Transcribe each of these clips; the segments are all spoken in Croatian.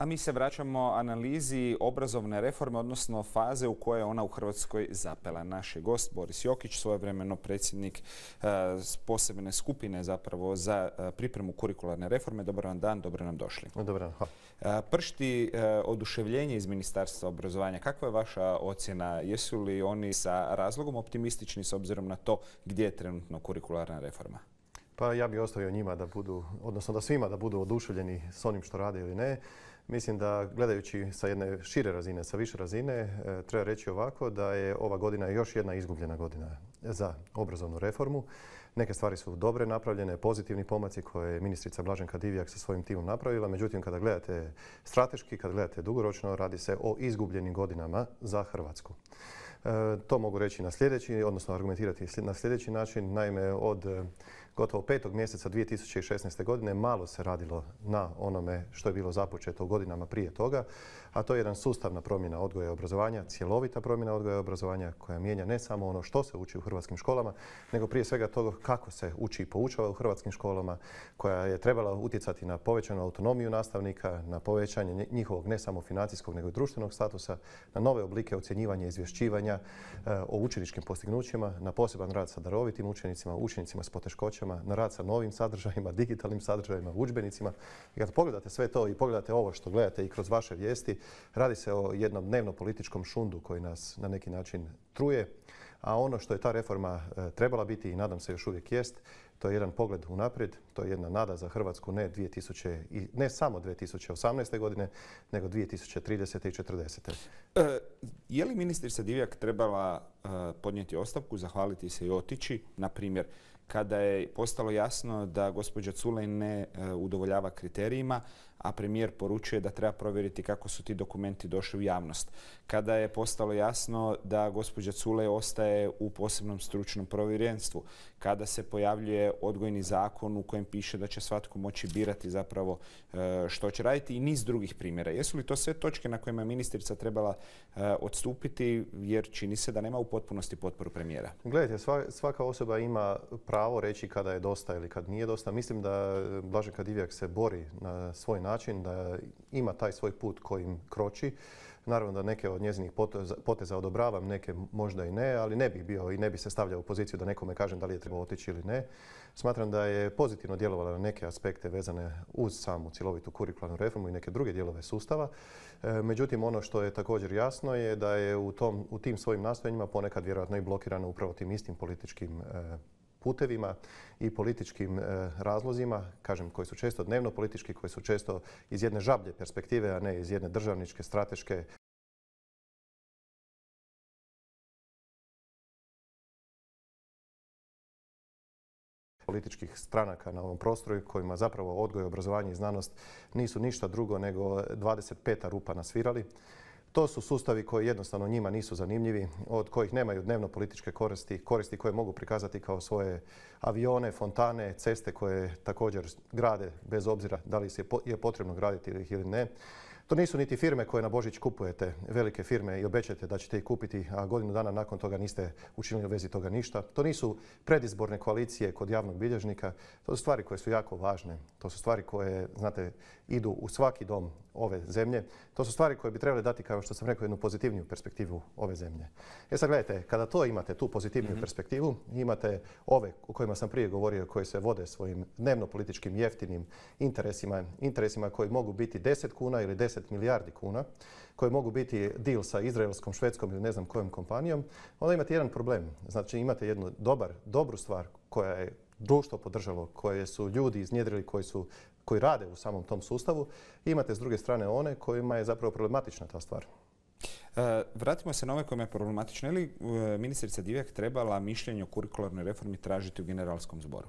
A mi se vraćamo analizi obrazovne reforme, odnosno faze u kojoj je ona u Hrvatskoj zapela. Naš je gost Boris Jokić, svojevremeno predsjednik e, posebne skupine zapravo za e, pripremu kurikularne reforme. Dobar vam dan, dobro nam došli. Dobar dan, hvala. E, pršti oduševljenje iz Ministarstva obrazovanja. Kakva je vaša ocjena? Jesu li oni sa razlogom optimistični s obzirom na to gdje je trenutno kurikularna reforma? Pa ja bih ostavio njima da budu, odnosno da svima da budu oduševljeni s onim što rade ili ne. Mislim da gledajući sa jedne šire razine, sa više razine, e, treba reći ovako da je ova godina još jedna izgubljena godina za obrazovnu reformu. Neke stvari su dobre napravljene, pozitivni pomaci koje je ministrica Blaženka Divjak sa svojim timom napravila. Međutim, kada gledate strateški, kada gledate dugoročno, radi se o izgubljenim godinama za Hrvatsku. E, to mogu reći na sljedeći, odnosno argumentirati na sljedeći način. Naime, od gotovo petog mjeseca 2016. godine malo se radilo na onome što je bilo započeto u godinama prije toga, a to je jedan sustavna promjena odgoja i obrazovanja, cjelovita promjena odgoja i obrazovanja koja mijenja ne samo ono što se uči u hrvatskim školama, nego prije svega toga kako se uči i poučava u hrvatskim školama, koja je trebala utjecati na povećanu autonomiju nastavnika, na povećanje njihovog ne samo financijskog nego i društvenog statusa, na nove oblike ocjenjivanja, i izvješćivanja eh, o učeničkim postignućima, na poseban rad sa darovitim učenicima, učenicima s poteškoćama, na rad sa novim sadržajima, digitalnim sadržajima, udžbenicima I kad pogledate sve to i pogledate ovo što gledate i kroz vaše vijesti, radi se o jednom dnevno političkom šundu koji nas na neki način truje. A ono što je ta reforma e, trebala biti i nadam se još uvijek jest, to je jedan pogled unaprijed, to je jedna nada za Hrvatsku ne, 2000, ne samo 2018. godine, nego 2030. i 40. E, je li ministrica Divjak trebala e, podnijeti ostavku, zahvaliti se i otići, na primjer, kada je postalo jasno da gospođa Culej ne e, udovoljava kriterijima, a premijer poručuje da treba provjeriti kako su ti dokumenti došli u javnost. Kada je postalo jasno da gospođa Cule ostaje u posebnom stručnom provjerenstvu, kada se pojavljuje odgojni zakon u kojem piše da će svatko moći birati zapravo e, što će raditi i niz drugih primjera. Jesu li to sve točke na kojima je ministrica trebala e, odstupiti jer čini se da nema u potpunosti potporu premijera? Gledajte, svaka osoba ima pravo reći kada je dosta ili kad nije dosta. Mislim da e, Blaženka Divjak se bori na svoj način način, da ima taj svoj put kojim kroči. Naravno da neke od njezinih poteza, odobravam, neke možda i ne, ali ne bi bio i ne bi se stavljao u poziciju da nekome kažem da li je trebao otići ili ne. Smatram da je pozitivno djelovala na neke aspekte vezane uz samu cilovitu kurikularnu reformu i neke druge dijelove sustava. E, međutim, ono što je također jasno je da je u, u tim svojim nastojanjima ponekad vjerojatno i blokirana upravo tim istim političkim e, putevima i političkim e, razlozima, kažem, koji su često dnevno politički, koji su često iz jedne žablje perspektive, a ne iz jedne državničke, strateške, političkih stranaka na ovom prostoru kojima zapravo odgoj, obrazovanje i znanost nisu ništa drugo nego 25 rupa na svirali. To su sustavi koji jednostavno njima nisu zanimljivi, od kojih nemaju dnevno političke koristi, koristi koje mogu prikazati kao svoje avione, fontane, ceste koje također grade bez obzira da li je potrebno graditi ih ili ne. To nisu niti firme koje na Božić kupujete, velike firme i obećate da ćete ih kupiti, a godinu dana nakon toga niste učinili u vezi toga ništa. To nisu predizborne koalicije kod javnog bilježnika. To su stvari koje su jako važne. To su stvari koje, znate, idu u svaki dom ove zemlje. To su stvari koje bi trebali dati, kao što sam rekao, jednu pozitivniju perspektivu ove zemlje. E sad gledajte, kada to imate, tu pozitivniju mhm. perspektivu, imate ove o kojima sam prije govorio, koji se vode svojim dnevno-političkim jeftinim interesima, interesima koji mogu biti 10 kuna ili 10 milijardi kuna, koji mogu biti deal sa izraelskom, švedskom ili ne znam kojom kompanijom, onda imate jedan problem. Znači imate jednu dobar, dobru stvar koja je društvo podržalo, koje su ljudi iznjedrili, koji su koji rade u samom tom sustavu imate s druge strane one kojima je zapravo problematična ta stvar. E, vratimo se na ove kojima je problematično. Je li e, ministrica Divjak trebala mišljenje o kurikularnoj reformi tražiti u generalskom zboru?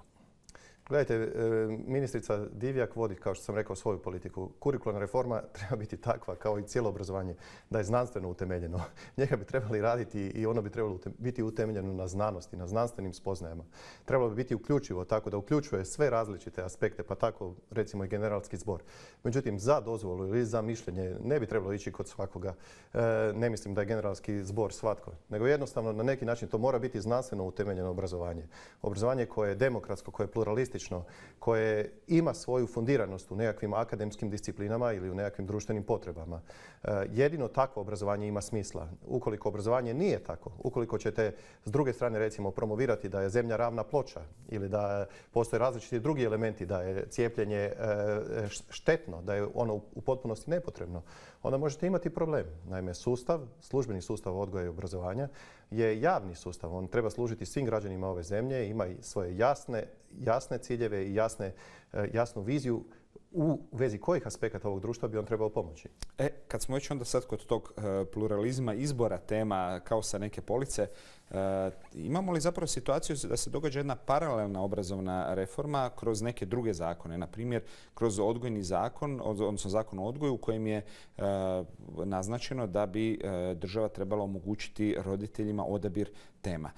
Gledajte, e, ministrica Divjak vodi, kao što sam rekao, svoju politiku. Kurikularna reforma treba biti takva kao i cijelo obrazovanje, da je znanstveno utemeljeno. Njega bi trebali raditi i ono bi trebalo biti utemeljeno na znanosti, na znanstvenim spoznajama. Trebalo bi biti uključivo, tako da uključuje sve različite aspekte, pa tako recimo i generalski zbor. Međutim, za dozvolu ili za mišljenje ne bi trebalo ići kod svakoga. E, ne mislim da je generalski zbor svatko, nego jednostavno na neki način to mora biti znanstveno utemeljeno obrazovanje. Obrazovanje koje je demokratsko, koje je pluralisti, koje ima svoju fundiranost u nekakvim akademskim disciplinama ili u nekakvim društvenim potrebama. E, jedino takvo obrazovanje ima smisla. Ukoliko obrazovanje nije tako, ukoliko ćete s druge strane recimo promovirati da je zemlja ravna ploča ili da postoje različiti drugi elementi, da je cijepljenje e, štetno, da je ono u potpunosti nepotrebno, onda možete imati problem. Naime, sustav, službeni sustav odgoja i obrazovanja, je javni sustav. On treba služiti svim građanima ove zemlje, ima svoje jasne, jasne ciljeve i jasne, e, jasnu viziju u vezi kojih aspekata ovog društva bi on trebao pomoći? E, kad smo već onda sad kod tog e, pluralizma, izbora tema kao sa neke police, e, imamo li zapravo situaciju da se događa jedna paralelna obrazovna reforma kroz neke druge zakone? Na primjer, kroz odgojni zakon, odnosno zakon o odgoju u kojem je e, naznačeno da bi država trebala omogućiti roditeljima odabir tema.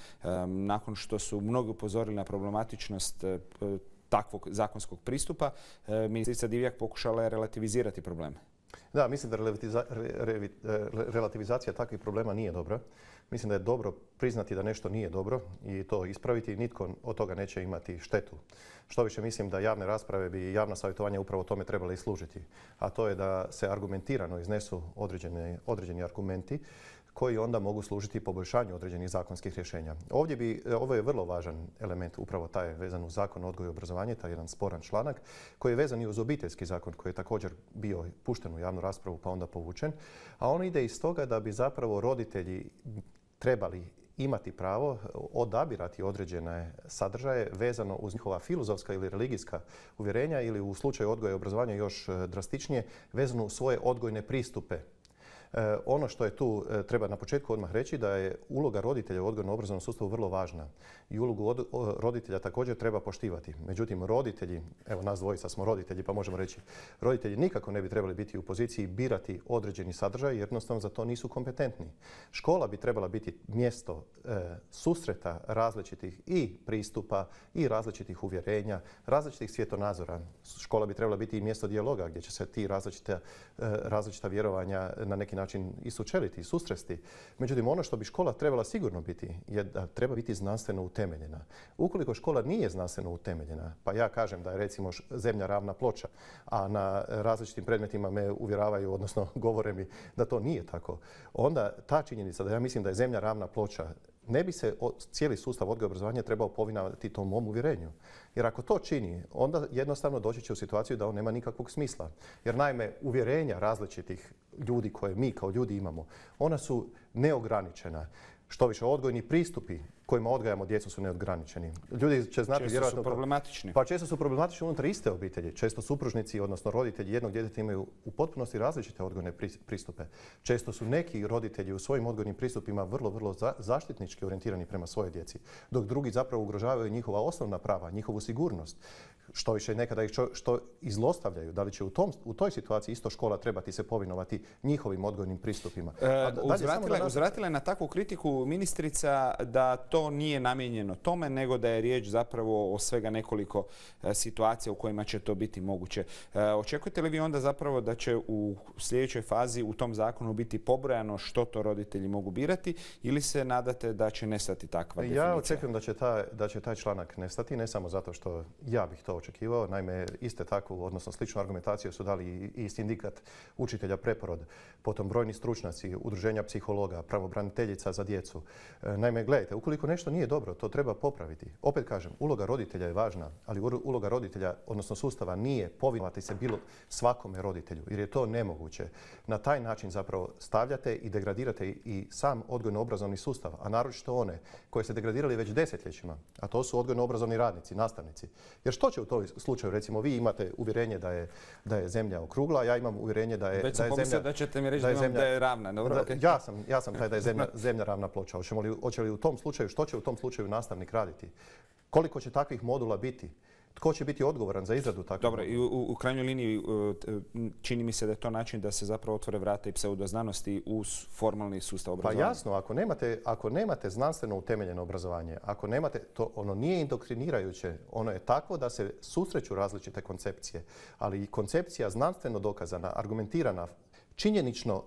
Nakon što su mnogi upozorili na problematičnost takvog zakonskog pristupa, e, ministrica Divjak pokušala je relativizirati probleme. Da, mislim da e, relativizacija takvih problema nije dobra. Mislim da je dobro priznati da nešto nije dobro i to ispraviti. Nitko od toga neće imati štetu. Što više mislim da javne rasprave bi javna savjetovanja upravo tome trebala i služiti. A to je da se argumentirano iznesu određeni argumenti koji onda mogu služiti poboljšanju određenih zakonskih rješenja. Ovdje bi, e, ovo je vrlo važan element, upravo taj vezan uz zakon odgoju i obrazovanje, taj jedan sporan članak, koji je vezan i uz obiteljski zakon koji je također bio pušten u javnu raspravu pa onda povučen, a on ide iz toga da bi zapravo roditelji trebali imati pravo odabirati određene sadržaje vezano uz njihova filozofska ili religijska uvjerenja ili u slučaju odgoja i obrazovanja još e, drastičnije vezano uz svoje odgojne pristupe E, ono što je tu, e, treba na početku odmah reći da je uloga roditelja u odgojno-obrazovnom sustavu vrlo važna i ulogu roditelja također treba poštivati. Međutim, roditelji, evo nas dvojica smo roditelji pa možemo reći, roditelji nikako ne bi trebali biti u poziciji birati određeni sadržaj jer jednostavno za to nisu kompetentni. Škola bi trebala biti mjesto e, susreta različitih i pristupa i različitih uvjerenja, različitih svjetonazora. Škola bi trebala biti i mjesto dijaloga gdje će se ti različita, različita vjerovanja na neki način i sučeliti i susresti. Međutim, ono što bi škola trebala sigurno biti je da treba biti znanstveno utemeljena. Ukoliko škola nije znanstveno utemeljena, pa ja kažem da je recimo zemlja ravna ploča, a na različitim predmetima me uvjeravaju, odnosno govore mi da to nije tako, onda ta činjenica da ja mislim da je zemlja ravna ploča ne bi se cijeli sustav odgoja obrazovanja trebao povinavati tom mom uvjerenju. Jer ako to čini, onda jednostavno doći će u situaciju da on nema nikakvog smisla. Jer naime, uvjerenja različitih ljudi koje mi kao ljudi imamo, ona su neograničena. Što više, odgojni pristupi kojima odgajamo djecu su neodgraničeni. Ljudi će znati često su problematični. Pa često su problematični unutar iste obitelji. Često supružnici, odnosno roditelji jednog djeteta imaju u potpunosti različite odgojne pristupe. Često su neki roditelji u svojim odgojnim pristupima vrlo, vrlo zaštitnički orijentirani prema svoje djeci, dok drugi zapravo ugrožavaju njihova osnovna prava, njihovu sigurnost. Što više nekada ih što izlostavljaju, da li će u, tom, u toj situaciji isto škola trebati se povinovati njihovim odgojnim pristupima. E, uzvratila je na takvu kritiku ministrica da to nije namijenjeno tome, nego da je riječ zapravo o svega nekoliko e, situacija u kojima će to biti moguće. E, očekujete li vi onda zapravo da će u sljedećoj fazi u tom zakonu biti pobrojano što to roditelji mogu birati ili se nadate da će nestati takva definicija? Ja očekujem da će, da će taj članak nestati, ne samo zato što ja bih to očekivao. Naime, iste takvu, odnosno sličnu argumentaciju su dali i sindikat učitelja preporod, potom brojni stručnjaci, udruženja psihologa, pravobraniteljica za djecu. E, naime, gledajte, ukoliko nešto nije dobro, to treba popraviti. Opet kažem, uloga roditelja je važna, ali uloga roditelja, odnosno sustava, nije povinovati se bilo svakome roditelju, jer je to nemoguće. Na taj način zapravo stavljate i degradirate i sam odgojno-obrazovni sustav, a naročito one koje se degradirali već desetljećima, a to su odgojno-obrazovni radnici, nastavnici. Jer što će u toj slučaju, recimo, vi imate uvjerenje da je, da je zemlja okrugla, ja imam uvjerenje da je, da zemlja... da ćete mi reći da je, ravna. ja, sam, ja sam taj da je zemlja, ravna ploča. li, hoće li u tom slučaju što što će u tom slučaju nastavnik raditi? Koliko će takvih modula biti? Tko će biti odgovoran za izradu takvih. Dobro, i u, krajnjoj liniji e, čini mi se da je to način da se zapravo otvore vrata i pseudoznanosti u formalni sustav pa obrazovanja. Pa jasno, ako nemate, ako nemate znanstveno utemeljeno obrazovanje, ako nemate, to ono nije indoktrinirajuće, ono je tako da se susreću različite koncepcije, ali i koncepcija znanstveno dokazana, argumentirana,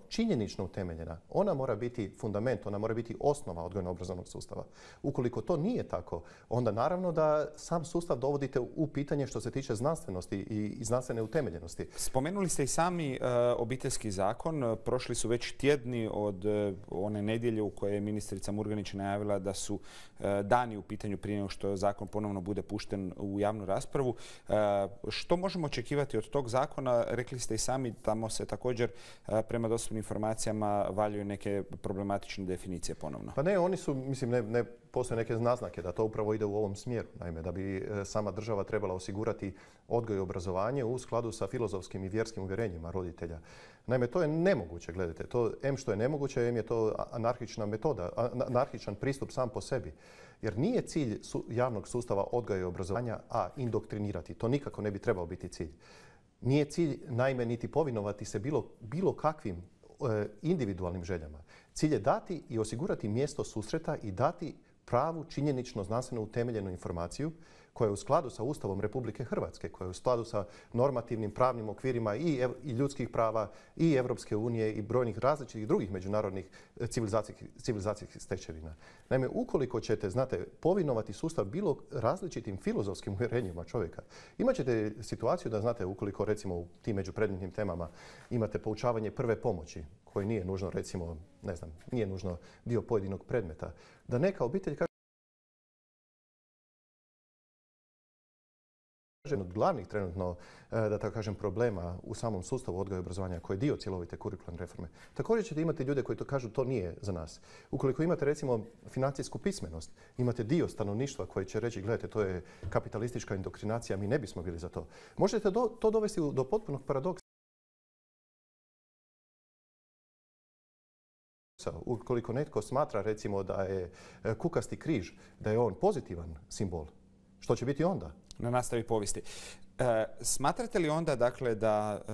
činjenično, utemeljena, ona mora biti fundament, ona mora biti osnova odgojno-obrazovnog sustava. Ukoliko to nije tako, onda naravno da sam sustav dovodite u pitanje što se tiče znanstvenosti i znanstvene utemeljenosti. Spomenuli ste i sami e, obiteljski zakon. Prošli su već tjedni od e, one nedjelje u kojoj je ministrica Murganić najavila da su e, dani u pitanju prije nego što zakon ponovno bude pušten u javnu raspravu. Što možemo očekivati od tog zakona? Rekli ste i sami, tamo se također prema dostupnim informacijama valjuju neke problematične definicije ponovno. Pa ne, oni su, mislim, ne, ne postoje neke naznake da to upravo ide u ovom smjeru. Naime, da bi e, sama država trebala osigurati odgoj i obrazovanje u skladu sa filozofskim i vjerskim uvjerenjima roditelja. Naime, to je nemoguće, gledajte. To, M što je nemoguće, M je to anarhična metoda, anarhičan pristup sam po sebi. Jer nije cilj javnog sustava odgoja i obrazovanja A, indoktrinirati. To nikako ne bi trebao biti cilj. Nije cilj, naime, niti povinovati se bilo, bilo kakvim e, individualnim željama. Cilj je dati i osigurati mjesto susreta i dati pravu činjenično znanstveno utemeljenu informaciju koja je u skladu sa Ustavom Republike Hrvatske, koja je u skladu sa normativnim pravnim okvirima i, i ljudskih prava i Europske unije i brojnih različitih drugih međunarodnih e, civilizacijskih, stečevina. Naime, ukoliko ćete, znate, povinovati sustav bilo različitim filozofskim uvjerenjima čovjeka, imat ćete situaciju da, znate, ukoliko recimo u tim međupredmetnim temama imate poučavanje prve pomoći, koji nije nužno, recimo, ne znam, nije nužno dio pojedinog predmeta, da neka obitelj od glavnih trenutno, e, da tako kažem, problema u samom sustavu odgoja i obrazovanja koji je dio cjelovite kurikularne reforme. Također ćete imati ljude koji to kažu to nije za nas. Ukoliko imate recimo financijsku pismenost, imate dio stanovništva koji će reći gledajte to je kapitalistička indoktrinacija, mi ne bismo bili za to. Možete to dovesti do potpunog paradoksa. Ukoliko netko smatra recimo da je e, kukasti križ, da je on pozitivan simbol, što će biti onda? Na nastavi povijesti. E, smatrate li onda dakle da e,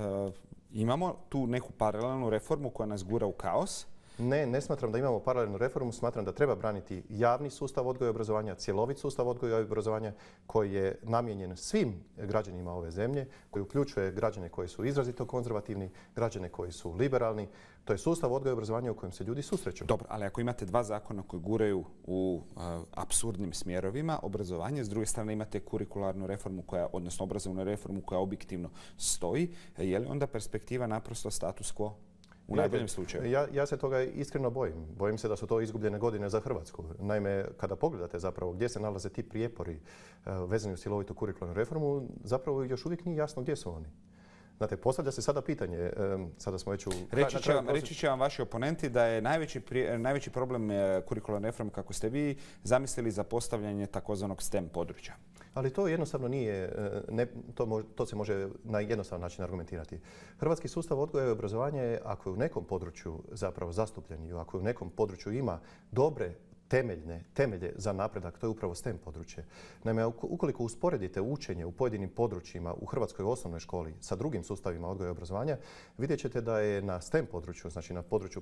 imamo tu neku paralelnu reformu koja nas gura u kaos, ne, ne smatram da imamo paralelnu reformu, smatram da treba braniti javni sustav odgoja i obrazovanja, cjelovit sustav odgoja i obrazovanja koji je namijenjen svim građanima ove zemlje, koji uključuje građane koji su izrazito konzervativni, građane koji su liberalni. To je sustav odgoja i obrazovanja u kojem se ljudi susreću. Dobro, ali ako imate dva zakona koji guraju u apsurdnim smjerovima, obrazovanje, s druge strane imate kurikularnu reformu, koja, odnosno obrazovnu reformu koja objektivno stoji, je li onda perspektiva naprosto status quo? U najboljem slučaju. Ja, se toga iskreno bojim. Bojim se da su to izgubljene godine za Hrvatsku. Naime, kada pogledate zapravo gdje se nalaze ti prijepori e, vezani u silovitu kurikularnu reformu, zapravo još uvijek nije jasno gdje su oni. Znate, postavlja se sada pitanje, e, sada smo već u... Reći će, vam, vaši oponenti da je najveći, najveći problem e, kurikularne reforme kako ste vi zamislili za postavljanje takozvanog STEM područja ali to jednostavno nije, e, to, se može na jednostavan način argumentirati. Hrvatski sustav odgoja i obrazovanja je, ako je u nekom području zapravo zastupljen i ako je u nekom području ima dobre temeljne, temelje za napredak, to je upravo STEM područje. Naime, ukoliko usporedite učenje u pojedinim područjima u Hrvatskoj osnovnoj školi sa drugim sustavima odgoja i obrazovanja, vidjet ćete da je na STEM području, znači na području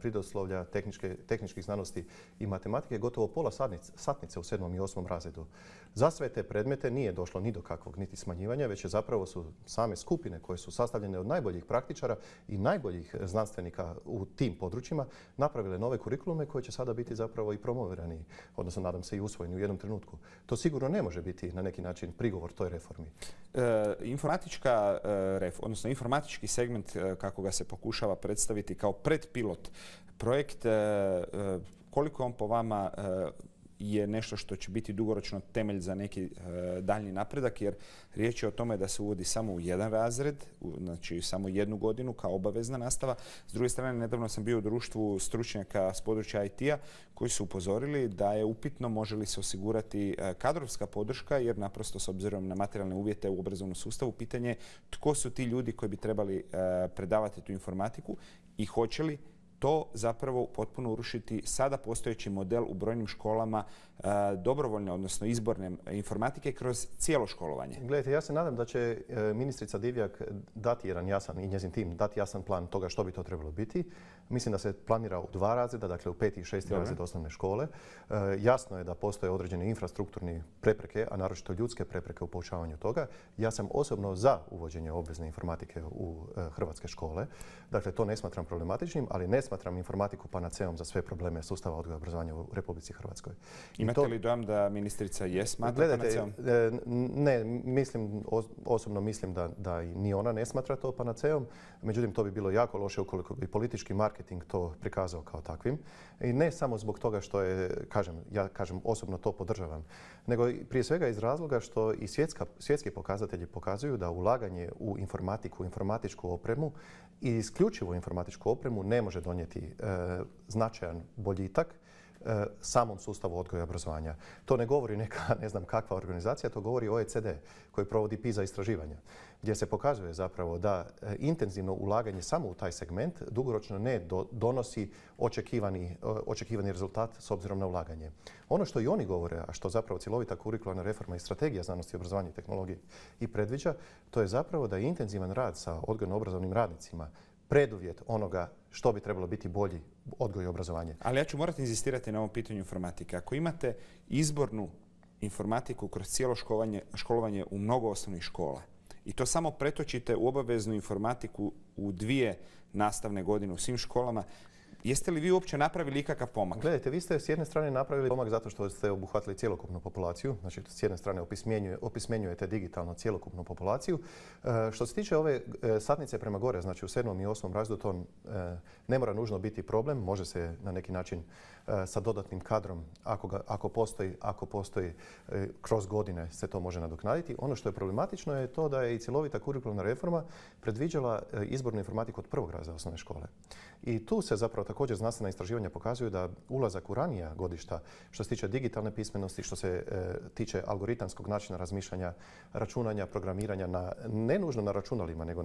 prirodoslovlja, tehničke, tehničkih znanosti i matematike, gotovo pola satnice, satnice u sedmom i osmom razredu. Za sve te predmete nije došlo ni do kakvog niti smanjivanja, već je zapravo su same skupine koje su sastavljene od najboljih praktičara i najboljih znanstvenika u tim područjima napravile nove kurikulume koje će sada biti zapravo zapravo i promovirani, odnosno nadam se i usvojeni u jednom trenutku. To sigurno ne može biti na neki način prigovor toj reformi. E, informatička, e, odnosno informatički segment e, kako ga se pokušava predstaviti kao predpilot projekt, e, koliko je on po vama je nešto što će biti dugoročno temelj za neki e, daljnji napredak jer riječ je o tome da se uvodi samo u jedan razred, znači samo jednu godinu kao obavezna nastava. S druge strane, nedavno sam bio u društvu stručnjaka s područja IT-a koji su upozorili da je upitno može li se osigurati e, kadrovska podrška jer naprosto s obzirom na materijalne uvjete u obrazovnom sustavu pitanje je tko su ti ljudi koji bi trebali e, predavati tu informatiku i hoće li to zapravo potpuno urušiti sada postojeći model u brojnim školama e, dobrovoljne, odnosno izborne informatike kroz cijelo školovanje. Gledajte, ja se nadam da će e, ministrica Divjak dati jedan jasan i njezin tim dati jasan plan toga što bi to trebalo biti. Mislim da se planira u dva razreda, dakle u peti i šesti razred osnovne škole. E, jasno je da postoje određene infrastrukturni prepreke, a naročito ljudske prepreke u poučavanju toga. Ja sam osobno za uvođenje obvezne informatike u e, hrvatske škole. Dakle, to ne smatram problematičnim, ali ne smatram informatiku panaceom za sve probleme sustava odgoja obrazovanja u Republici Hrvatskoj. Imate li dojam da ministrica je smatra panaceom? E, ne, mislim, osobno mislim da, ni ona ne smatra to panaceom. Međutim, to bi bilo jako loše ukoliko bi politički mark marketing to prikazao kao takvim. I ne samo zbog toga što je, kažem, ja kažem osobno to podržavam, nego prije svega iz razloga što i svjetski pokazatelji pokazuju da ulaganje u informatiku, informatičku opremu i isključivo informatičku opremu ne može donijeti e, značajan boljitak E, samom sustavu odgoja i obrazovanja. To ne govori neka, ne znam kakva organizacija, to govori OECD koji provodi PISA istraživanja, gdje se pokazuje zapravo da e, intenzivno ulaganje samo u taj segment dugoročno ne donosi e, očekivani, rezultat s obzirom na ulaganje. Ono što i oni govore, a što zapravo cjelovita kurikularna reforma i strategija znanosti, obrazovanja i tehnologije i predviđa, to je zapravo da je intenzivan rad sa odgojno-obrazovnim radnicima preduvjet onoga što bi trebalo biti bolji odgoj i obrazovanje. Ali ja ću morati inzistirati na ovom pitanju informatike. Ako imate izbornu informatiku kroz cijelo školovanje, školovanje u mnogo osnovnih škola i to samo pretočite u obaveznu informatiku u dvije nastavne godine u svim školama, Jeste li vi uopće napravili ikakav pomak? Gledajte, vi ste s jedne strane napravili pomak zato što ste obuhvatili cjelokupnu populaciju. Znači, s jedne strane opismenjujete digitalno cjelokupnu populaciju. E, što se tiče ove e, satnice prema gore, znači u sedmom i osmom razdu, to e, ne mora nužno biti problem. Može se na neki način sa dodatnim kadrom, ako, ako postoji, ako postoji kroz godine se to može nadoknaditi. Ono što je problematično je to da je i cjelovita kurikularna reforma predviđala izbornu informatiku od prvog razda osnovne škole. I tu se zapravo također znanstvena istraživanja pokazuju da ulazak u ranija godišta što se tiče digitalne pismenosti, što se e, tiče algoritamskog načina razmišljanja, računanja, programiranja, na, ne nužno na računalima, nego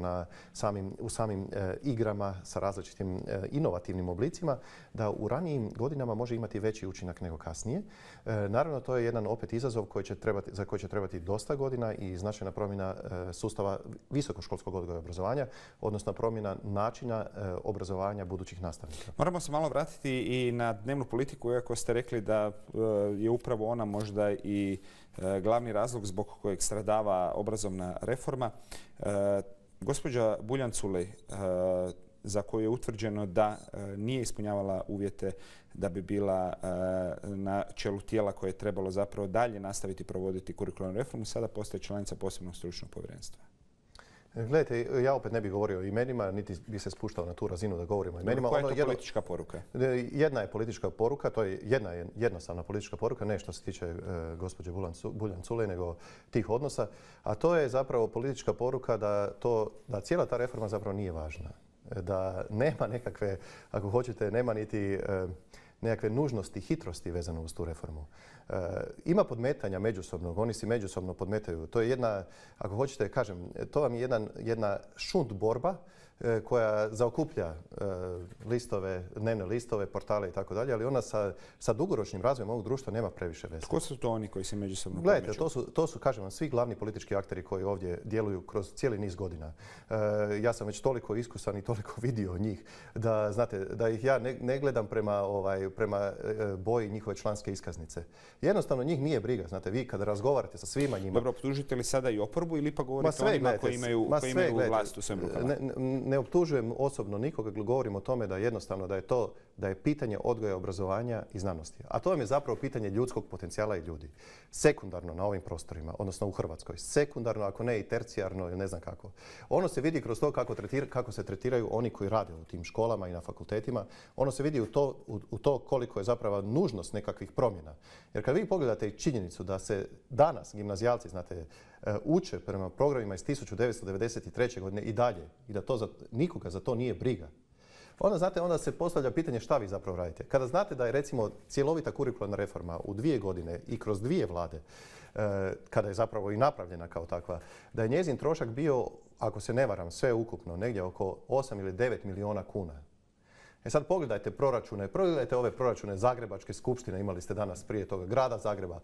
u samim e, igrama sa različitim e, inovativnim oblicima, da u ranijim godinama može imati veći učinak nego kasnije. E, naravno, to je jedan opet izazov koji će za koji će trebati dosta godina i značajna promjena e, sustava visokoškolskog odgoja i obrazovanja, odnosno promjena načina e, obrazovanja budućih nastavnika. Moramo se malo vratiti i na dnevnu politiku, iako ste rekli da je upravo ona možda i glavni razlog zbog kojeg stradava obrazovna reforma. Gospođa Buljan Culej, za koju je utvrđeno da e, nije ispunjavala uvjete da bi bila e, na čelu tijela koje je trebalo zapravo dalje nastaviti provoditi kurikularnu reformu, sada postaje članica posebnog stručnog povjerenstva. E, gledajte, ja opet ne bih govorio o imenima, niti bi se spuštao na tu razinu da govorimo o imenima. Koja je ono to politička poruka? Jedna je politička poruka, to je jedna jednostavna politička poruka, ne što se tiče gospođe Buljan-Culej, nego tih odnosa, a to je zapravo politička poruka da, to, da cijela ta reforma zapravo nije važna da nema nekakve, ako hoćete, nema niti e, nekakve nužnosti, hitrosti vezano uz tu reformu. E, ima podmetanja međusobnog, oni si međusobno podmetaju. To je jedna, ako hoćete, kažem, to vam je jedna, jedna šunt borba E, koja zaokuplja e, listove, dnevne listove, portale i tako dalje, ali ona sa, dugoročnim razvojem ovog društva nema previše veze. Ko su to oni koji se međusobno Gledajte, to su, to su, kažem vam, svi glavni politički akteri koji ovdje djeluju kroz cijeli niz godina. E, ja sam već toliko iskusan i toliko vidio njih da, znate, da ih ja ne, gledam prema, ovaj, prema boji njihove članske iskaznice. Jednostavno njih nije briga, znate, vi kada razgovarate sa svima njima... Dobro, optužite li sada i oporbu ili pa govorite o sve, koji imaju, vlast u ne optužujem osobno nikoga, govorim o tome da jednostavno da je to, da je pitanje odgoja, obrazovanja i znanosti. A to vam je zapravo pitanje ljudskog potencijala i ljudi. Sekundarno na ovim prostorima, odnosno u Hrvatskoj. Sekundarno, ako ne i tercijarno ili ne znam kako. Ono se vidi kroz to kako, kako se tretiraju oni koji rade u tim školama i na fakultetima. Ono se vidi u to, koliko je zapravo nužnost nekakvih promjena. Jer kad vi pogledate i činjenicu da se danas gimnazijalci, znate, E, uče prema programima iz 1993. godine i dalje i da to za, nikoga za to nije briga, onda znate, onda se postavlja pitanje šta vi zapravo radite. Kada znate da je recimo cjelovita kurikularna reforma u dvije godine i kroz dvije vlade, e, kada je zapravo i napravljena kao takva, da je njezin trošak bio, ako se ne varam, sve ukupno, negdje oko 8 ili 9 milijuna kuna. E sad pogledajte proračune, pogledajte ove proračune Zagrebačke skupštine, imali ste danas prije toga, grada Zagreba,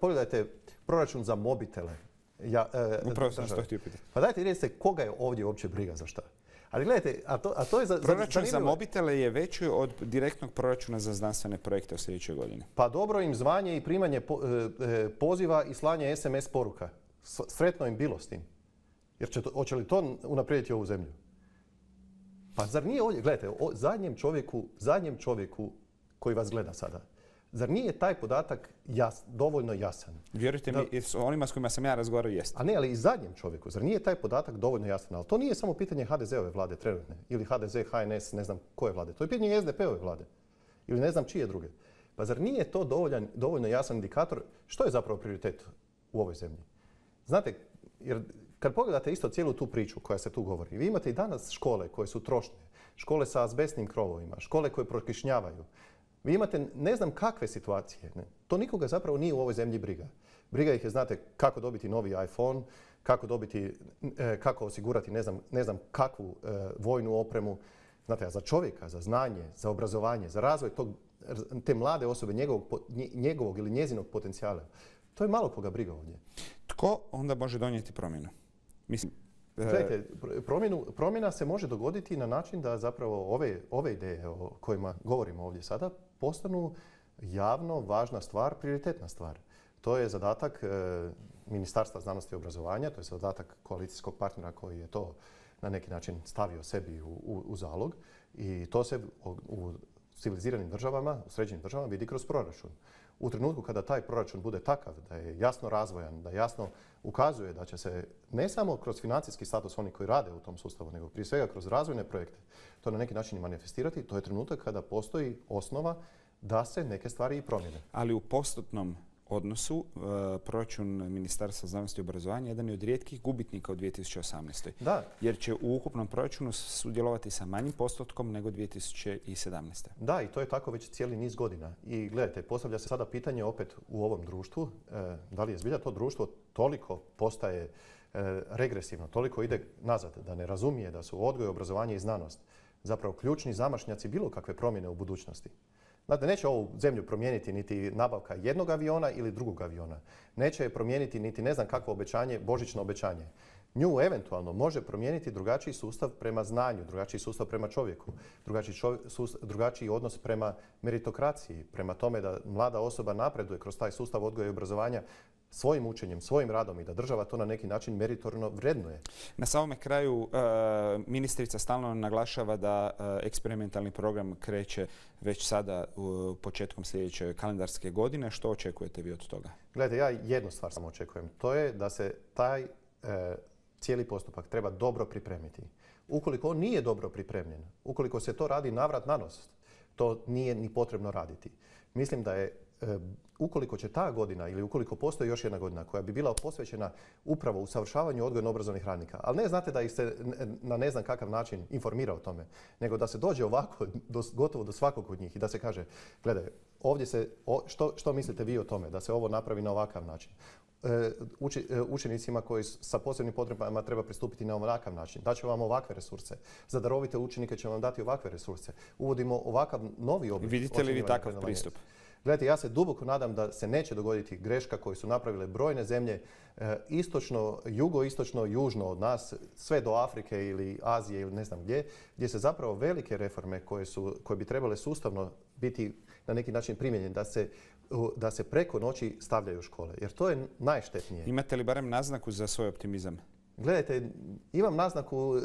pogledajte proračun za mobitele, ja, e, Upravo sam što htio pitati. Pa dajte recite, koga je ovdje uopće briga za šta? Ali gledajte, a to, je za, Proračun za mobitele je veći od direktnog proračuna za znanstvene projekte u sljedećoj godini. Pa dobro im zvanje i primanje e, e, poziva i slanje SMS poruka. Sretno im bilo s tim. Jer će hoće li to unaprijediti ovu zemlju? Pa zar nije ovdje, gledajte, o, zadnjem čovjeku koji vas gleda sada, Zar nije taj podatak dovoljno jasan? Vjerujte mi mi, s onima s kojima sam ja razgovarao jeste. A ne, ali i zadnjem čovjeku. Zar nije taj podatak dovoljno jasan? Ali to nije samo pitanje HDZ-ove vlade trenutne ili HDZ, HNS, ne znam koje vlade. To je pitanje SDP-ove vlade ili ne znam čije druge. Pa zar nije to dovoljno jasan indikator što je zapravo prioritet u ovoj zemlji? Znate, jer kad pogledate isto cijelu tu priču koja se tu govori, vi imate i danas škole koje su trošne, škole sa azbestnim krovovima, škole koje prokišnjavaju, vi imate ne znam kakve situacije. To nikoga zapravo nije u ovoj zemlji briga. Briga ih je, znate, kako dobiti novi iPhone, kako, dobiti, e, kako osigurati ne znam, ne znam kakvu e, vojnu opremu. Znate, a za čovjeka, za znanje, za obrazovanje, za razvoj tog, te mlade osobe, njegovog, njegovog ili njezinog potencijala, to je malo koga briga ovdje. Tko onda može donijeti promjenu? Mislim, E, Čekajte, promjena se može dogoditi na način da zapravo ove, ideje o kojima govorimo ovdje sada postanu javno važna stvar, prioritetna stvar. To je zadatak e, Ministarstva znanosti i obrazovanja, to je zadatak koalicijskog partnera koji je to na neki način stavio sebi u, u zalog i to se u civiliziranim državama, u sređenim državama vidi kroz proračun u trenutku kada taj proračun bude takav, da je jasno razvojan, da jasno ukazuje da će se ne samo kroz financijski status oni koji rade u tom sustavu, nego prije svega kroz razvojne projekte, to na neki način i manifestirati, to je trenutak kada postoji osnova da se neke stvari i promjene. Ali u postupnom odnosu e, proračun Ministarstva znanosti i obrazovanja jedan je od rijetkih gubitnika u 2018. Da. Jer će u ukupnom proračunu sudjelovati sa manjim postotkom nego 2017. Da, i to je tako već cijeli niz godina. I gledajte, postavlja se sada pitanje opet u ovom društvu, e, da li je zbilja to društvo toliko postaje e, regresivno, toliko ide nazad, da ne razumije da su odgoj, obrazovanje i znanost zapravo ključni zamašnjaci bilo kakve promjene u budućnosti. Znate, neće ovu zemlju promijeniti niti nabavka jednog aviona ili drugog aviona. Neće je promijeniti niti ne znam kakvo obećanje, božično obećanje. Nju eventualno može promijeniti drugačiji sustav prema znanju, drugačiji sustav prema čovjeku, drugačiji, drugačiji odnos prema meritokraciji, prema tome da mlada osoba napreduje kroz taj sustav odgoja i obrazovanja svojim učenjem, svojim radom i da država to na neki način meritorno vrednuje. Na samome kraju e, ministrica stalno naglašava da e, eksperimentalni program kreće već sada u početkom sljedeće kalendarske godine. Što očekujete vi od toga? Gledajte, ja jednu stvar samo očekujem. To je da se taj e, cijeli postupak treba dobro pripremiti. Ukoliko on nije dobro pripremljen, ukoliko se to radi navrat na nos, to nije ni potrebno raditi. Mislim da je ukoliko će ta godina ili ukoliko postoji još jedna godina koja bi bila posvećena upravo usavršavanju odgojno-obrazovnih radnika, ali ne znate da ih se na ne znam kakav način informira o tome, nego da se dođe ovako gotovo do svakog od njih i da se kaže, gledaj, ovdje se, što, mislite vi o tome, da se ovo napravi na ovakav način? E, e, učenicima koji sa posebnim potrebama treba pristupiti na ovakav način. Daćemo vam ovakve resurse. Za darovite učenike će vam dati ovakve resurse. Uvodimo ovakav novi oblik. Vidite li vi takav pristup? Gledajte, ja se duboko nadam da se neće dogoditi greška koju su napravile brojne zemlje e, istočno, jugoistočno, južno od nas, sve do Afrike ili Azije ili ne znam gdje, gdje se zapravo velike reforme koje, su, koje bi trebale sustavno biti na neki način primijenjene, da se da se preko noći stavljaju škole, jer to je najštetnije. Imate li barem naznaku za svoj optimizam? Gledajte, imam naznaku,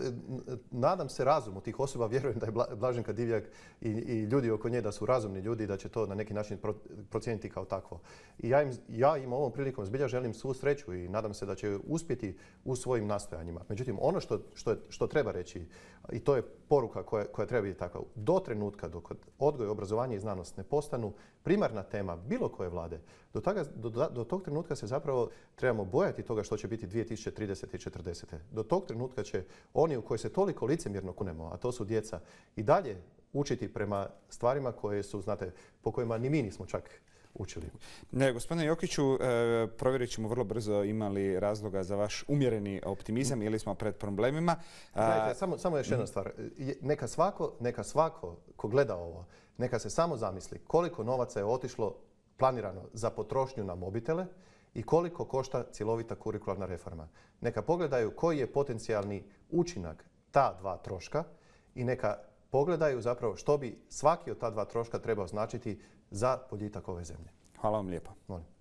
nadam se razumu tih osoba, vjerujem da je Blaženka Divjak i, ljudi oko nje da su razumni ljudi i da će to na neki način procijeniti kao takvo. I ja im, ovom prilikom zbilja želim svu sreću i nadam se da će uspjeti u svojim nastojanjima. Međutim, ono što, treba reći, i to je poruka koja, koja treba biti takva, do trenutka dok odgoj, obrazovanje i znanost ne postanu primarna tema bilo koje vlade, do, tog trenutka se zapravo trebamo bojati toga što će biti 2030. i 40. Do tog trenutka će oni u koje se toliko licemjerno kunemo, a to su djeca, i dalje učiti prema stvarima koje su, znate, po kojima ni mi nismo čak učili. Ne, gospodine Jokiću, e, provjerit ćemo vrlo brzo imali razloga za vaš umjereni optimizam ili smo pred problemima. samo, samo još jedna stvar. Neka svako, neka svako ko gleda ovo, neka se samo zamisli koliko novaca je otišlo planirano za potrošnju na mobitele i koliko košta cjelovita kurikularna reforma. Neka pogledaju koji je potencijalni učinak ta dva troška i neka pogledaju zapravo što bi svaki od ta dva troška trebao značiti za boljitak ove zemlje. Hvala vam lijepa. Molim.